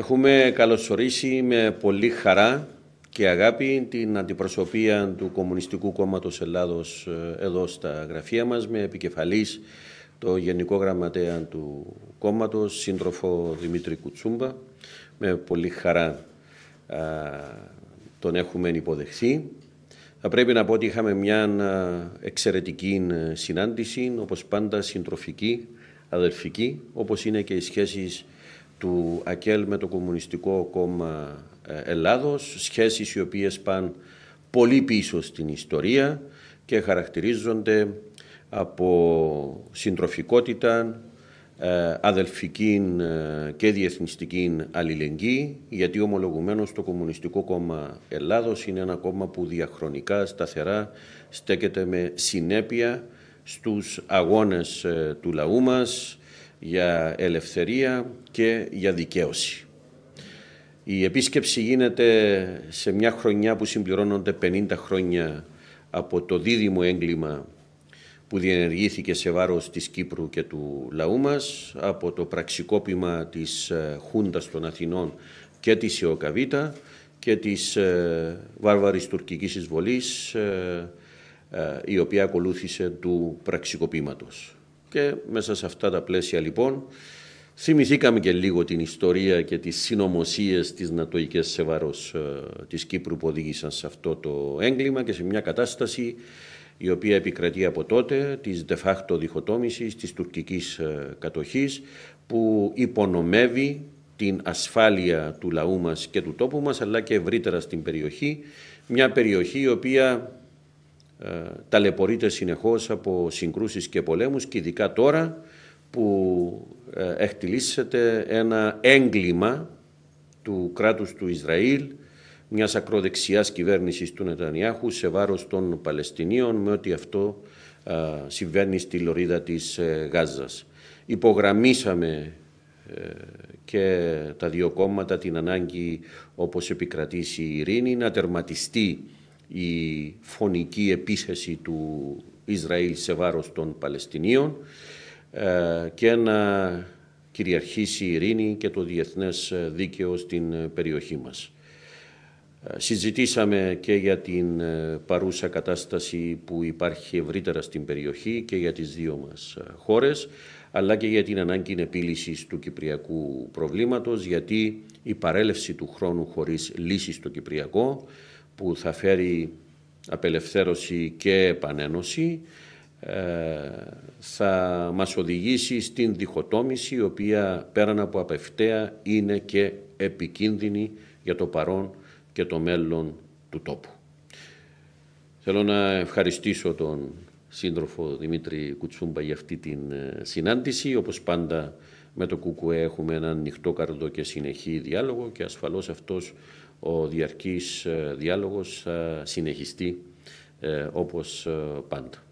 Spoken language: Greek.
Έχουμε καλωσορίσει με πολύ χαρά και αγάπη την αντιπροσωπεία του Κομμουνιστικού Κόμματος Ελλάδος ε, εδώ στα γραφεία μας με επικεφαλής το Γενικό Γραμματέα του Κόμματος, σύντροφο Δημήτρη Κουτσούμπα. Με πολύ χαρά τον έχουμε υποδεχθεί. Θα πρέπει να πω ότι είχαμε μια εξαιρετική ε, συνάντηση, όπως πάντα συντροφική, αδελφική, όπως είναι και οι σχέσεις του ΑΚΕΛ με το Κομμουνιστικό Κόμμα ε, Ελλάδος, σχέσεις οι οποίες πάνε πολύ πίσω στην ιστορία και χαρακτηρίζονται από συντροφικότητα, ε, αδελφική ε, και διεθνιστική αλληλεγγύη, γιατί ομολογουμένως το Κομμουνιστικό Κόμμα Ελλάδος είναι ένα κόμμα που διαχρονικά σταθερά στέκεται με συνέπεια στους αγώνες του λαού μας, για ελευθερία και για δικαίωση. Η επίσκεψη γίνεται σε μια χρονιά που συμπληρώνονται 50 χρόνια από το δίδυμο έγκλημα που διενεργήθηκε σε βάρος της Κύπρου και του λαού μας, από το πραξικόπημα της ε, Χούντας των Αθηνών και της Ιωκαβίτα και της ε, βάρβαρης τουρκικής εισβολής ε, η οποία ακολούθησε του πραξικοπήματος. Και μέσα σε αυτά τα πλαίσια λοιπόν θυμηθήκαμε και λίγο την ιστορία και τις συνωμοσίες της νατοικές Σεβαρος ε, της Κύπρου που οδήγησαν σε αυτό το έγκλημα και σε μια κατάσταση η οποία επικρατεί από τότε της de facto διχοτόμησης της τουρκικής ε, κατοχής που υπονομεύει την ασφάλεια του λαού μας και του τόπου μας αλλά και ευρύτερα στην περιοχή μια περιοχή η οποία ε, ταλαιπωρείται συνεχώς από συγκρούσεις και πολέμους και ειδικά τώρα που ε, εκτιλήσεται ένα έγκλημα του κράτους του Ισραήλ μιας ακροδεξιάς κυβέρνησης του Νετανιάχου σε βάρος των Παλαιστινίων με ότι αυτό ε, συμβαίνει στη λωρίδα της Γάζας. Υπογραμμίσαμε και τα δύο κόμματα την ανάγκη όπως επικρατήσει η ειρήνη να τερματιστεί η φωνική επίθεση του Ισραήλ σε βάρος των Παλαιστινίων ε, και να κυριαρχήσει η ειρήνη και το διεθνές δίκαιο στην περιοχή μας. Ε, συζητήσαμε και για την ε, παρούσα κατάσταση που υπάρχει ευρύτερα στην περιοχή και για τις δύο μας χώρες, αλλά και για την ανάγκη επίλυσης του κυπριακού προβλήματος, γιατί η παρέλευση του χρόνου χωρίς λύση στο κυπριακό που θα φέρει απελευθέρωση και επανένωση ε, θα μας οδηγήσει στην διχοτόμηση η οποία πέραν από απευταία είναι και επικίνδυνη για το παρόν και το μέλλον του τόπου. Θέλω να ευχαριστήσω τον σύντροφο Δημήτρη Κουτσούμπα για αυτή την ε, συνάντηση. Όπως πάντα με το ΚΚΕ έχουμε έναν ανοιχτό καρδό και συνεχή διάλογο και ασφαλώς αυτός ο διαρκής ε, διάλογος θα συνεχιστεί ε, όπως ε, πάντα.